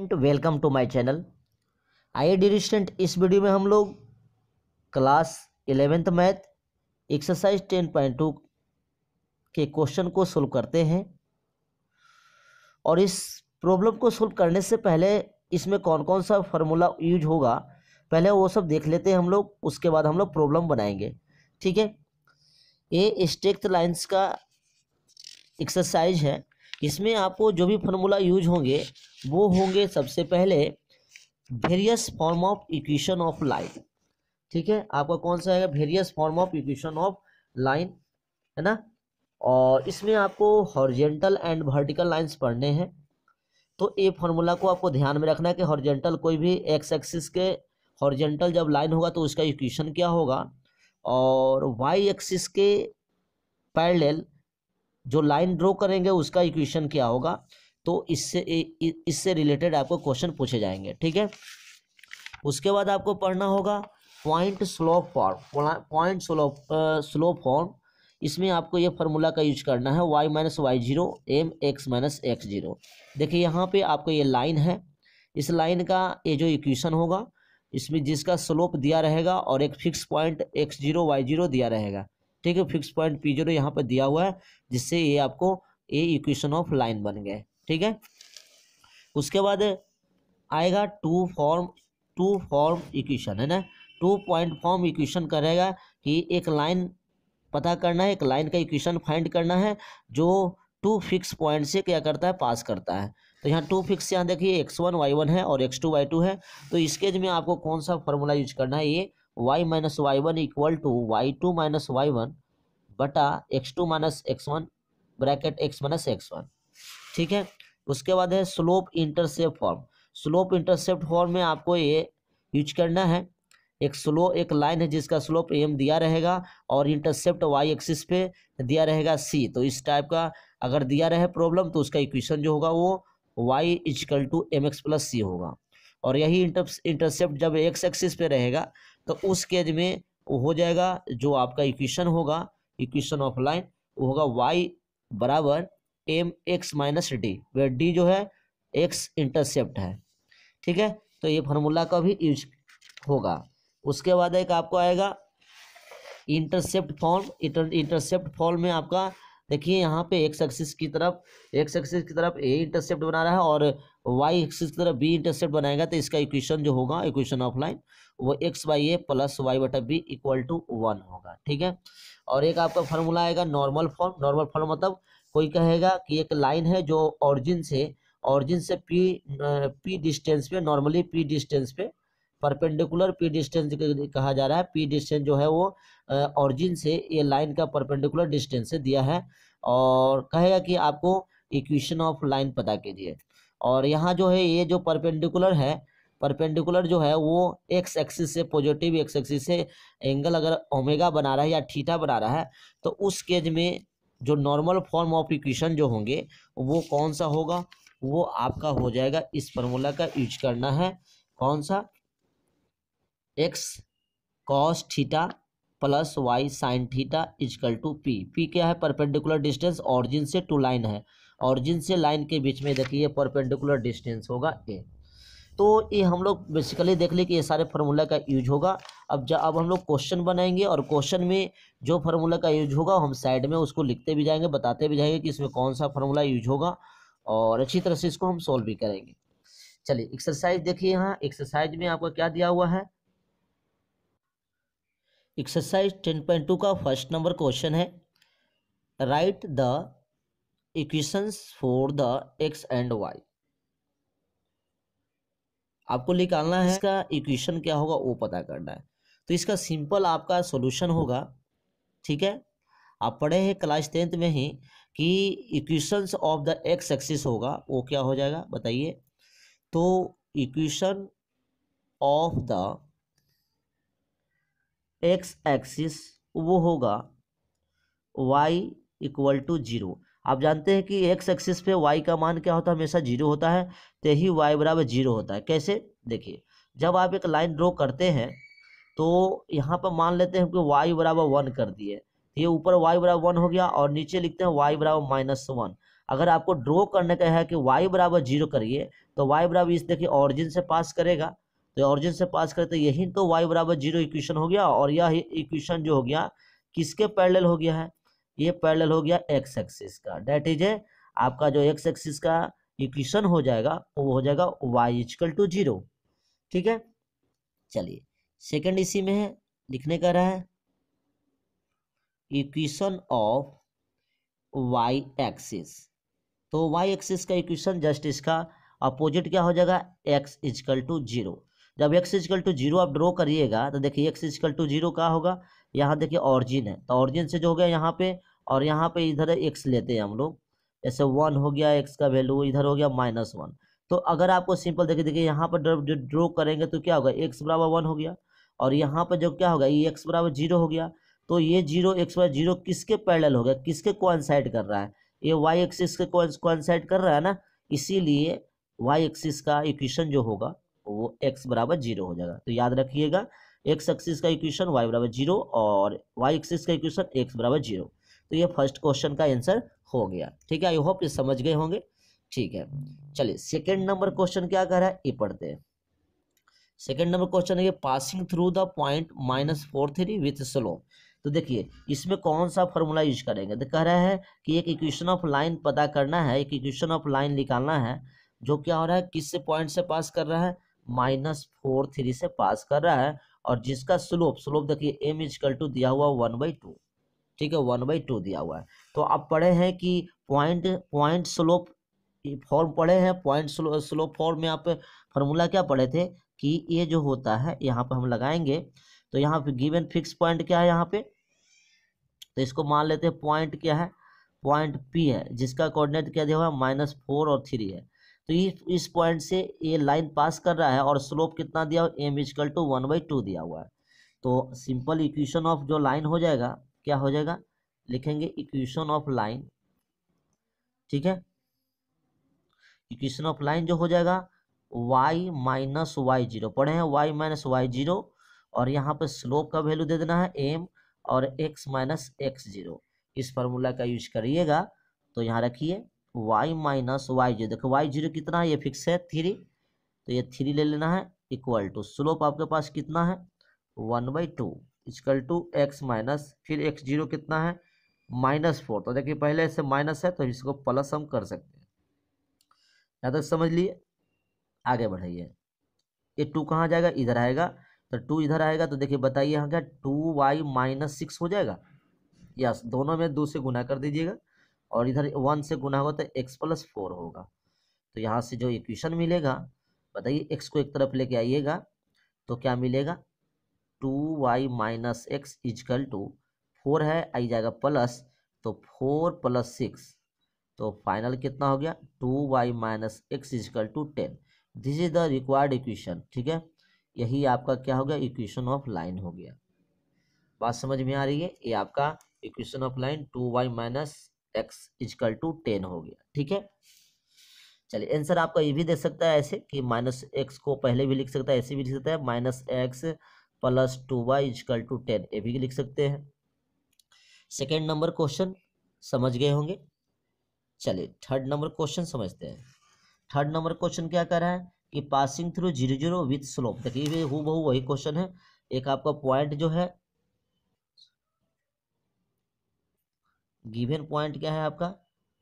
student welcome to my channel आइए dear student इस video में हम लोग class eleventh math exercise ten point two के क्वेश्चन को सोल्व करते हैं और इस प्रॉब्लम को सोल्व करने से पहले इसमें कौन कौन सा फार्मूला यूज होगा पहले वो सब देख लेते हैं हम लोग उसके बाद हम लोग प्रॉब्लम बनाएंगे ठीक है ये स्ट्रेक्ट लाइन्स का एक्सरसाइज है इसमें आपको जो भी फार्मूला यूज होंगे वो होंगे सबसे पहले various form of equation of line ठीक है आपका कौन सा है various form of equation of line है ना और इसमें आपको हॉर्जेंटल एंड वर्टिकल लाइंस पढ़ने हैं तो ये फार्मूला को आपको ध्यान में रखना है कि हॉर्जेंटल कोई भी एक्स एक्सिस के हॉर्जेंटल जब लाइन होगा तो उसका इक्वेशन क्या होगा और वाई एक्सिस के पैरेलल जो लाइन ड्रॉ करेंगे उसका इक्वेशन क्या होगा तो इससे इससे रिलेटेड आपको क्वेश्चन पूछे जाएंगे ठीक है उसके बाद आपको पढ़ना होगा point slope form point slope slope form इसमें आपको ये फार्मूला का यूज करना है Y minus Y zero M X minus x zero देखिए यहाँ पे आपको ये लाइन है इस लाइन का ये जो इक्वेशन होगा इसमें जिसका स्लोप दिया रहेगा और एक fix point X zero Y zero दिया रहेगा ठीक है फिक्स पॉइंट पी जीरो यहाँ पर दिया हुआ है जिससे ये आपको ए इक्वेशन ऑफ लाइन बन गए ठीक है उसके बाद आएगा two form two form equation है ना टू पॉइंट फॉर्म इक्वेशन करेगा कि एक लाइन पता करना है एक लाइन का इक्वेशन फाइंड करना है जो टू फिक्स पॉइंट से क्या करता है पास करता है तो यहाँ टू फिक्स यहाँ देखिए एक्स वन वाई वन है और एक्स टू वाई टू है तो इस केज में आपको कौन सा फॉर्मूला यूज करना है ये Y minus Y one equal to Y two minus Y one बटा X two minus x one bracket X minus x one ठीक है उसके बाद है slope intercept form slope intercept form में आपको ये यूज करना है एक स्लो एक लाइन है जिसका स्लोप एम दिया रहेगा और इंटरसेप्ट वाई एक्सिस पे दिया रहेगा सी तो इस टाइप का अगर दिया रहे प्रॉब्लम तो उसका इक्वेशन जो होगा वो Y equal to M X plus C होगा और यही इंटरसेप्ट जब एक्स एक्सिस पे रहेगा तो उस केज में हो जाएगा जो आपका इक्वेशन होगा इक्वेशन ऑफ लाइन वो होगा वाई बराबर M X minus D where D जो है एक्स इंटरसेप्ट है ठीक है तो ये फार्मूला का भी यूज होगा उसके बाद एक आपको आएगा इंटरसेप्ट फॉर्म इंटरसेप्ट फॉर्म में आपका देखिए यहाँ पे एक सक्सेस की तरफ एक सक्सेस की तरफ ए इंटरसेप्ट बना रहा है और वाई एक्सिस की तरफ बी इंटरसेप्ट बनाएगा तो इसका इक्वेशन जो होगा इक्वेशन ऑफ लाइन वो X by A plus Y बटा बी इक्वल टू वन होगा ठीक है और एक आपका फॉर्मूला आएगा नॉर्मल फॉर्म नॉर्मल फॉर्म मतलब कोई कहेगा कि एक लाइन है जो ऑरिजिन से ऑरिजिन से पी पी डिस्टेंस पे नॉर्मली पी डिस्टेंस पे परपेंडिकुलर पी डिस्टेंस कहा जा रहा है पी डिस्टेंस जो है वो ऑरिजिन से ये लाइन का परपेंडिकुलर डिस्टेंस से दिया है और कहेगा कि आपको इक्वेशन ऑफ लाइन पता कीजिए और यहाँ जो है ये जो परपेंडिकुलर है परपेंडिकुलर जो है वो एक्स एक्सिस से पॉजिटिव एक्स एक्सिस से एंगल अगर ओमेगा बना रहा है या ठीठा बना रहा है तो उस केज में जो नॉर्मल फॉर्म ऑफ इक्वेशन जो होंगे वो कौन सा होगा वो आपका हो जाएगा इस फॉर्मूला का यूज करना है कौन सा X cos theta plus Y sine theta equal to P P क्या है परपेंडिकुलर डिस्टेंस ऑरिजिन से टू लाइन है ऑरिजिन से लाइन के बीच में देखिए परपेंडिकुलर डिस्टेंस होगा ए तो ये हम लोग बेसिकली देख लें कि ये सारे फार्मूला का यूज होगा अब जब अब हम लोग क्वेश्चन बनाएंगे और क्वेश्चन में जो फार्मूला का यूज होगा हम साइड में उसको लिखते भी जाएंगे बताते भी जाएंगे कि इसमें कौन सा फार्मूला यूज होगा और अच्छी तरह से इसको हम सॉल्व भी करेंगे चलिए एक्सरसाइज देखिए यहाँ एक्सरसाइज में आपको क्या दिया हुआ है एक्सरसाइज टेन पॉइंट टू का फर्स्ट नंबर क्वेश्चन है right the equations for the X and Y आपको निकालना है इसका इक्वेशन क्या होगा वो पता करना है तो इसका सिंपल आपका सॉल्यूशन होगा ठीक है आप पढ़े हैं क्लास टेंथ में ही कि equations of the x axis होगा वो क्या हो जाएगा बताइए तो equation of the x axis वो होगा वाई इक्वल टू जीरो आप जानते हैं कि एक्स एक्सिस पे वाई का मान क्या होता है हमेशा जीरो होता है तो ही वाई बराबर जीरो होता है कैसे देखिए जब आप एक लाइन ड्रॉ करते हैं तो यहाँ पर मान लेते हैं कि वाई बराबर वन कर दिए ये ऊपर वाई बराबर वन हो गया और नीचे लिखते हैं वाई बराबर माइनस वन अगर आपको ड्रॉ करने का है कि वाई बराबर जीरो करिए तो वाई बराबर इस देखिए ऑरिजिन से पास करेगा तो ऑरिजिन से पास करें तो यही तो वाई बराबर जीरो इक्वेशन हो गया और यह इक्वेशन जो हो गया किसके पैरेलल हो गया है ये पैरेलल हो गया एक्स एक्सिस का डेट इज ए आपका जो एक्स एक्सिस का इक्वेशन हो जाएगा वो हो जाएगा वाई इजकल टू जीरो ठीक है चलिए सेकंड इसी में है लिखने का रहा है इक्वेशन ऑफ वाई एक्सिस तो वाई एक्सिस का इक्वेशन जस्ट इसका अपोजिट क्या हो जाएगा एक्स इजकल टू जीरो जब एक्स इजकल टू जीरो आप ड्रॉ करिएगा तो देखिए एक्स इजकल टू जीरो का होगा यहाँ देखिए ऑरिजिन है तो ऑरिजिन से जो हो गया यहाँ पे और यहाँ पे इधर एक्स लेते हैं हम लोग जैसे वन हो गया एक्स का वैल्यू इधर हो गया माइनस वन तो अगर आपको सिंपल देखिए देखिए यहाँ पर ड्रॉ करेंगे तो क्या होगा एक्स बराबर वन हो गया और यहाँ पर जो क्या होगा ये एक्स बराबर जीरो हो गया तो ये जीरो एक्स बराबर जीरो किसके पैरेलल हो गया किसके कॉन्साइड कर रहा है ये वाई एक्सिस के कॉन्साइड कर रहा है ना इसीलिए वाई एक्सिस का इक्वेशन जो होगा तो वो x बराबर जीरो हो जाएगा तो याद रखिएगा x एक्सिस का इक्वेशन y बराबर जीरो और y एक्सिस का इक्वेशन x बराबर जीरो तो ये फर्स्ट क्वेश्चन का आंसर हो गया ठीक है आई होप ये समझ गए होंगे ठीक है चलिए सेकेंड नंबर क्वेश्चन क्या कह रहा है ये पढ़ते हैं सेकेंड नंबर क्वेश्चन है ये passing through the point minus four three with slope तो देखिए इसमें कौन सा फॉर्मूला यूज करेंगे तो कह रहा है कि एक इक्वेशन ऑफ लाइन पता करना है एक इक्वेशन ऑफ लाइन निकालना है जो क्या हो रहा है किस से पॉइंट से पास कर रहा है माइनस फोर थ्री से पास कर रहा है और जिसका स्लोप स्लोप देखिए एम इजकल टू दिया हुआ वन बाई टू ठीक है वन बाई टू दिया हुआ है तो आप पढ़े हैं कि पॉइंट पॉइंट स्लोप फॉर्म पढ़े हैं पॉइंट स्लोप फॉर्म में आप फॉर्मूला क्या पढ़े थे कि ये जो होता है यहाँ पे हम लगाएंगे तो यहाँ पे गिवन फिक्स पॉइंट क्या है यहाँ पे तो इसको मान लेते हैं पॉइंट क्या है पॉइंट पी है जिसका कोऑर्डिनेट क्या दिया हुआ है माइनस फोर और थ्री है तो इस इस पॉइंट से ये लाइन पास कर रहा है और स्लोप कितना दिया हुआ m equal to one by two दिया हुआ है तो सिंपल इक्वेशन ऑफ जो लाइन हो जाएगा क्या हो जाएगा लिखेंगे इक्वेशन ऑफ लाइन ठीक है इक्वेशन ऑफ लाइन जो हो जाएगा वाई माइनस वाई जीरो पढ़े हैं वाई माइनस वाई जीरो और यहाँ पर स्लोप का वैल्यू दे देना है एम और एक्स माइनस एक्स जीरो इस फॉर्मूला का यूज करिएगा तो यहाँ रखिए वाई माइनस वाई जीरो देखो वाई जीरो कितना है ये फिक्स है थ्री तो ये थ्री ले लेना है इक्वल टू स्लोप आपके पास कितना है one by two equal to x minus फिर एक्स जीरो कितना है माइनस फोर तो देखिए पहले इसे माइनस है तो इसको प्लस हम कर सकते हैं यहाँ तक समझ लिए आगे बढ़ाइए ये टू कहाँ जाएगा इधर आएगा तो टू इधर आएगा तो देखिए बताइए यहाँ क्या टू वाई माइनस सिक्स हो जाएगा यस दोनों में दो से गुना कर दीजिएगा और इधर वन से गुना होगा तो एक्स प्लस फोर होगा तो यहाँ से जो इक्वेशन मिलेगा बताइए एक्स को एक तरफ लेके आइएगा तो क्या मिलेगा two y minus x equal to four है आई जाएगा प्लस तो फोर प्लस सिक्स तो फाइनल कितना हो गया two y minus x equal to ten this is the required equation ठीक है यही आपका क्या हो गया इक्वेशन ऑफ लाइन हो गया बात समझ में आ रही है ये आपका equation of line two y minus x equal to ten हो गया ठीक है चलिए आंसर आपका ये भी दे सकता है ऐसे कि माइनस एक्स को पहले भी लिख सकता है ऐसे भी लिख सकता है minus x plus two y equal to ten ये भी लिख सकते हैं सेकेंड नंबर क्वेश्चन समझ गए होंगे चलिए थर्ड नंबर क्वेश्चन समझते हैं थर्ड नंबर क्वेश्चन क्या कर रहा है कि passing through zero zero with slope देखिए हु वही क्वेश्चन है एक आपका पॉइंट जो है गिवन पॉइंट क्या है आपका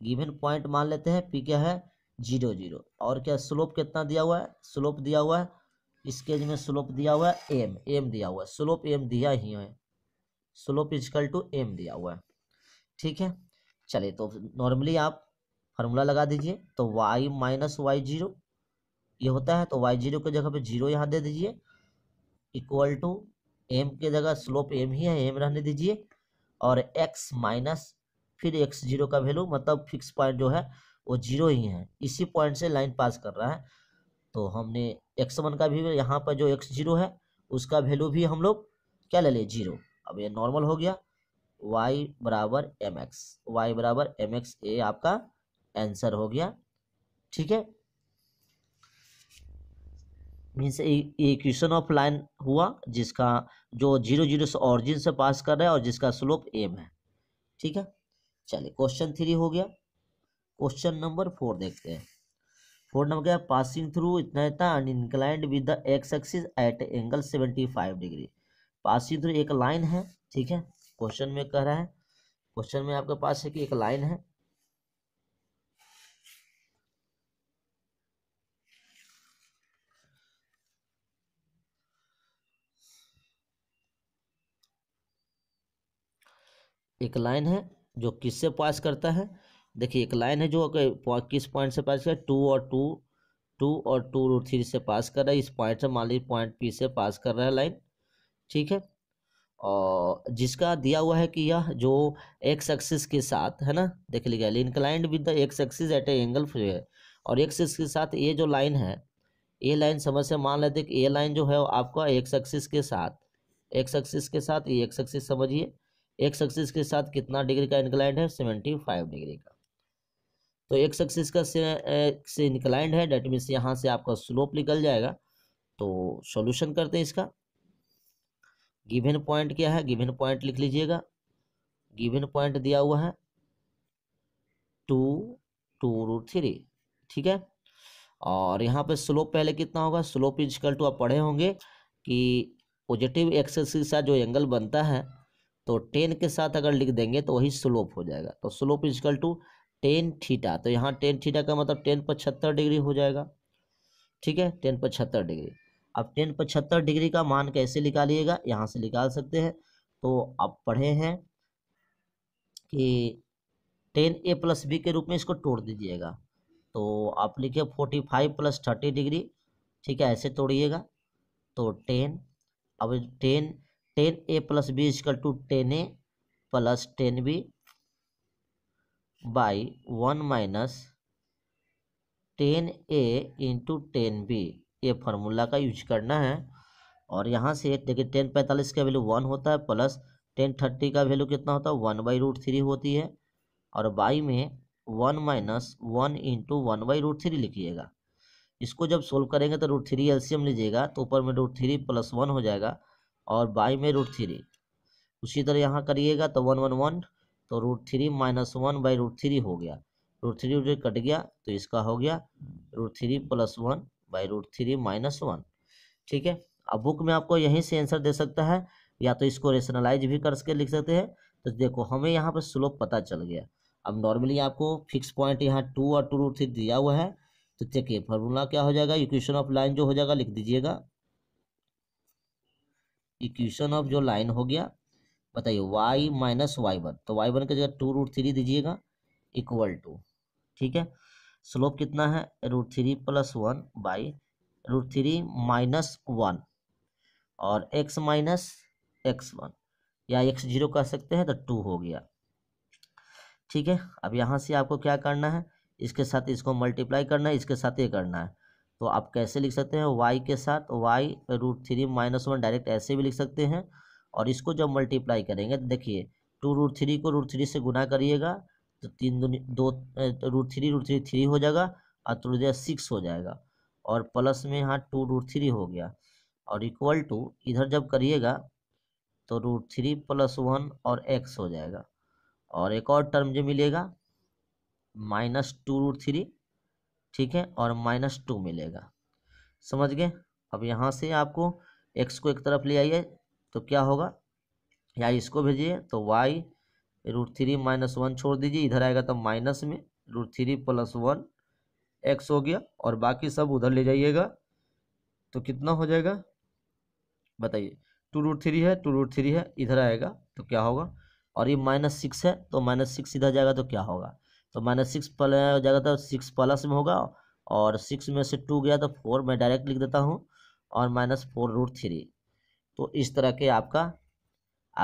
गिवन पॉइंट मान लेते हैं पी क्या है जीरो जीरो और क्या स्लोप कितना दिया हुआ है स्लोप दिया हुआ है इस केज में स्लोप दिया हुआ है एम एम दिया हुआ है स्लोप एम दिया ही है स्लोप इजकल टू एम दिया हुआ है ठीक है चलिए तो नॉर्मली आप फार्मूला लगा दीजिए तो वाई माइनस वाई जीरो ये होता है तो वाई जीरो की जगह पे जीरो यहाँ दे दीजिए इक्वल टू एम की जगह स्लोप एम ही है एम रहने दीजिए और एक्स माइनस फिर एक्स जीरो का वैल्यू मतलब फिक्स पॉइंट जो है वो जीरो ही है इसी पॉइंट से लाइन पास कर रहा है तो हमने एक्स वन का भी यहाँ पर जो एक्स जीरो है उसका वैल्यू भी हम लोग क्या ले लें जीरो अब ये नॉर्मल हो गया वाई बराबर एम एक्स वाई बराबर एम एक्स ए आपका आंसर हो गया ठीक है मीन्स ये इक्वेशन ऑफ लाइन हुआ जिसका जो जीरो जीरो से ऑरिजिन से पास कर रहा है और जिसका स्लोप एम है ठीक है चलिए क्वेश्चन थ्री हो गया क्वेश्चन नंबर फोर देखते हैं फोर नंबर क्या पासिंग थ्रू इतना इतना and with the x axis at angle seventy five degree passing through एक लाइन है ठीक है क्वेश्चन में कह रहा है क्वेश्चन में आपके पास है कि एक लाइन है एक लाइन है जो किससे पास करता है देखिए एक लाइन है जो किस पॉइंट से पास कर टू और टू टू और टू रूट थ्री से पास कर रहा है इस पॉइंट से मान लीजिए पॉइंट पी से पास कर रहा है लाइन ठीक है और जिसका दिया हुआ है कि यह जो एक्स एक्सिस के साथ है ना देख लीजिए inclined with the x axis at angle free है और एक्स एक्सिस के साथ ये जो लाइन है ये लाइन समझ से मान लेते कि ये लाइन जो है आपका एक्स एक्सिस के साथ एक्स एक्सिस के साथ ये एक्स एक्सिस समझिए एक सक्सेस के साथ कितना डिग्री का इंक्लाइंड है सेवेंटी फाइव डिग्री का तो एक सक्सेस का से, से इंक्लाइंड है डेट मीन्स यहाँ से आपका स्लोप निकल जाएगा तो सॉल्यूशन करते हैं इसका गिवन पॉइंट क्या है गिवन पॉइंट लिख लीजिएगा गिवन पॉइंट दिया हुआ है टू टू रूट थ्री ठीक है और यहाँ पे स्लोप पहले कितना होगा स्लोप इजकल टू आप पढ़े होंगे कि पॉजिटिव एक्सेस के साथ जो एंगल बनता है तो टेन के साथ अगर लिख देंगे तो वही स्लोप हो जाएगा तो slope equal to tan theta तो यहाँ टेन थीटा का मतलब टेन पचहत्तर डिग्री हो जाएगा ठीक है टेन पचहत्तर डिग्री अब टेन पचहत्तर डिग्री का मान कैसे निकालिएगा यहाँ से निकाल सकते हैं तो आप पढ़े हैं कि टेन ए प्लस बी के रूप में इसको तोड़ दीजिएगा तो आप लिखिए forty five plus thirty degree ठीक है ऐसे तोड़िएगा तो टेन अब tan tan a plus b equal to tan a plus tan b by one minus tan a into tan b ये फार्मूला का यूज करना है और यहाँ से देखिए टेन पैंतालीस का वैल्यू वन होता है प्लस टेन थर्टी का वैल्यू कितना होता है वन बाई रूट थ्री होती है और बाई में one minus one into one by root three लिखिएगा इसको जब सोल्व करेंगे तो रूट थ्री एल्सियम लीजिएगा तो ऊपर में रूट थ्री प्लस वन हो जाएगा और बाई में रूट थ्री उसी तरह यहाँ करिएगा तो वन वन वन तो root three minus one by root three हो गया रूट थ्री रूट कट गया तो इसका हो गया root three plus one by root three minus one ठीक है अब बुक में आपको यहीं से आंसर दे सकता है या तो इसको रेशनलाइज भी कर सके लिख सकते हैं तो देखो हमें यहाँ पर स्लोप पता चल गया अब नॉर्मली आपको फिक्स पॉइंट यहाँ टू और टू रूट थ्री दिया हुआ है तो देखिए फॉर्मूला क्या हो जाएगा इक्वेशन ऑफ लाइन जो हो जाएगा लिख दीजिएगा इक्वेशन ऑफ जो लाइन हो गया बताइए वाई माइनस वाई वन तो वाई वन की जगह टू रूट थ्री दीजिएगा इक्वल टू ठीक है स्लोप कितना है root three plus one by root three minus one और एक्स माइनस एक्स वन या एक्स जीरो कह सकते हैं तो टू हो गया ठीक है अब यहाँ से आपको क्या करना है इसके साथ इसको मल्टीप्लाई करना है इसके साथ ये करना है तो आप कैसे लिख सकते हैं वाई के साथ y root three minus one direct ऐसे भी लिख सकते हैं और इसको जब मल्टीप्लाई करेंगे तो देखिए टू रूट थ्री को रूट थ्री से गुना करिएगा तो तीन दुनी दो root three root three three हो जाएगा और टू जो सिक्स हो जाएगा और प्लस में यहाँ टू रूट थ्री हो गया और इक्वल टू इधर जब करिएगा तो रूट थ्री प्लस वन और एक्स हो जाएगा और एक और टर्म जो मिलेगा माइनस टू रूट थ्री ठीक है और माइनस टू मिलेगा समझ गए अब यहाँ से आपको एक्स को एक तरफ ले आइए तो क्या होगा या इसको भेजिए तो y root three minus one छोड़ दीजिए इधर आएगा तो माइनस में root three plus one x हो गया और बाकी सब उधर ले जाइएगा तो कितना हो जाएगा बताइए टू रूट थ्री है टू रूट थ्री है इधर आएगा तो क्या होगा और ये माइनस सिक्स है तो माइनस सिक्स इधर जाएगा तो क्या होगा तो माइनस सिक्स प्लस हो जाएगा तो सिक्स प्लस में होगा और सिक्स में से टू गया तो फोर मैं डायरेक्ट लिख देता हूँ और माइनस फोर रूट थ्री तो इस तरह के आपका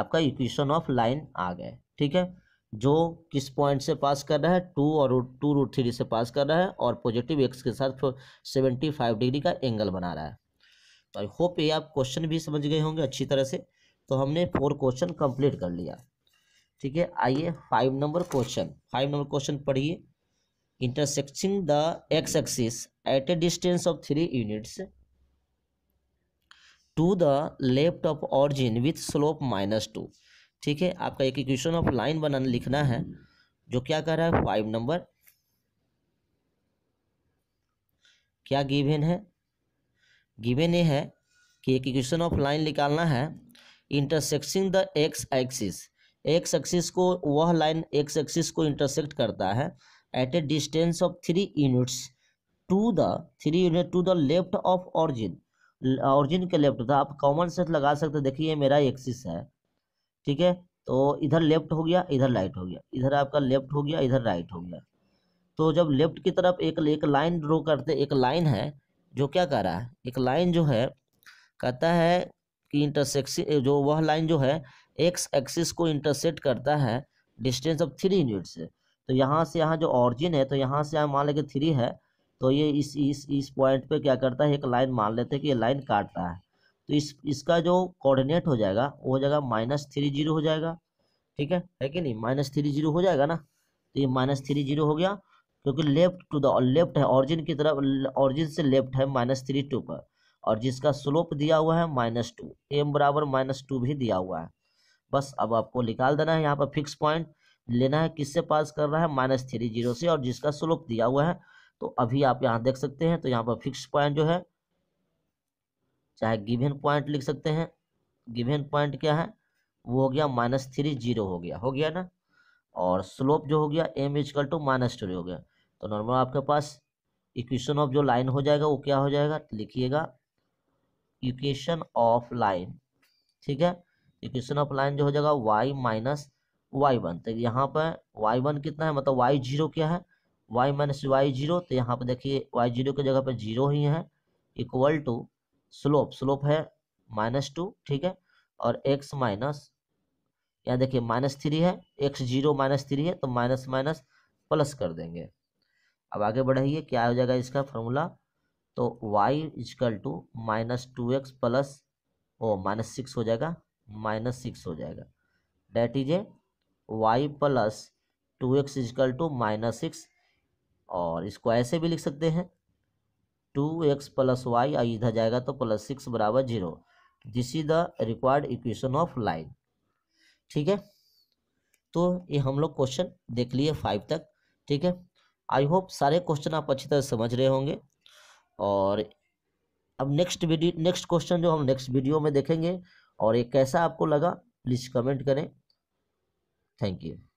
आपका इक्वेशन ऑफ लाइन आ गए ठीक है जो किस पॉइंट से पास कर रहा है टू और रूट टू रूट थ्री से पास कर रहा है और पॉजिटिव एक्स के साथ सेवेंटी फाइव डिग्री का एंगल बना रहा है तो आई होप ये आप क्वेश्चन भी समझ गए होंगे अच्छी तरह से तो हमने फोर क्वेश्चन कंप्लीट कर लिया ठीक है आइए five number question five number question पढ़िए intersecting the x axis at a distance of three units to the left of origin with slope minus two ठीक है आपका एक इक्वेशन ऑफ लाइन बनाना लिखना है जो क्या कर रहा है फाइव नंबर क्या गिवेन है गिवेन ये है कि एक इक्वेशन ऑफ लाइन निकालना है intersecting the x axis x axis को वह लाइन एक सक्सेस को इंटरसेक्ट करता है at a distance of three units to the three unit to the left of origin origin के लेफ्ट था आप कॉमन सेंस लगा सकते देखिए ये मेरा एक्सिस है ठीक है तो इधर लेफ्ट हो गया इधर राइट हो गया इधर आपका लेफ्ट हो गया इधर राइट हो गया तो जब लेफ्ट की तरफ एक एक लाइन ड्रो करते एक लाइन है जो क्या कह रहा है एक लाइन जो है कहता है कि इंटरसेक्शन जो वह लाइन जो है एक्स एक्सिस को इंटरसेट करता है डिस्टेंस ऑफ थ्री यूनिट से तो यहाँ से यहाँ जो ऑरिजिन है तो यहाँ से यहाँ मान लेंगे थ्री है तो ये इस इस इस पॉइंट पे क्या करता है एक लाइन मान लेते हैं कि ये लाइन काट रहा है तो इस इसका जो कोऑर्डिनेट हो जाएगा वो हो जाएगा माइनस थ्री जीरो हो जाएगा ठीक है है कि नहीं माइनस थ्री जीरो हो जाएगा ना तो ये माइनस थ्री जीरो हो गया क्योंकि लेफ्ट टू द लेफ्ट है ऑरिजिन की तरफ ऑरिजिन से लेफ्ट है माइनस थ्री टू पर और जिसका स्लोप दिया हुआ है माइनस टू एम बराबर माइनस टू भी दिया हुआ है बस अब आपको निकाल देना है यहाँ पर फिक्स पॉइंट लेना है किससे पास कर रहा है माइनस थ्री जीरो से और जिसका स्लोप दिया हुआ है तो अभी आप यहाँ देख सकते हैं तो यहाँ पर फिक्स पॉइंट जो है चाहे गिवेन पॉइंट लिख सकते हैं गिवेन पॉइंट क्या है वो हो गया माइनस थ्री जीरो हो गया हो गया ना और स्लोप जो हो गया m equal to minus two हो गया तो नॉर्मल आपके पास इक्वेशन ऑफ जो लाइन हो जाएगा वो क्या हो जाएगा लिखिएगा इक्वेशन ऑफ लाइन ठीक है इक्वेशन ऑफ लाइन जो हो जाएगा वाई माइनस वाई वन तो यहाँ पर वाई वन कितना है मतलब वाई जीरो क्या है वाई माइनस वाई जीरो तो यहाँ पर देखिए वाई जीरो की जगह पर जीरो ही है इक्वल टू स्लोप स्लोप है माइनस टू ठीक है और एक्स माइनस यहाँ देखिए माइनस थ्री है एक्स जीरो माइनस थ्री है तो माइनस माइनस प्लस कर देंगे अब आगे बढ़ाइए क्या हो जाएगा इसका फॉर्मूला तो y equal to minus two x plus o minus six हो जाएगा माइनस सिक्स हो जाएगा that is a y plus two x equal to minus six और इसको ऐसे भी लिख सकते हैं टू एक्स प्लस वाई आई इधर जाएगा तो प्लस सिक्स बराबर zero this is the required equation of line ठीक है तो ये हम लोग क्वेश्चन देख लिए फाइव तक ठीक है आई होप सारे क्वेश्चन आप अच्छी तरह समझ रहे होंगे और अब नेक्स्ट वीडियो नेक्स्ट क्वेश्चन जो हम नेक्स्ट वीडियो में देखेंगे और ये कैसा आपको लगा प्लीज़ कमेंट करें थैंक यू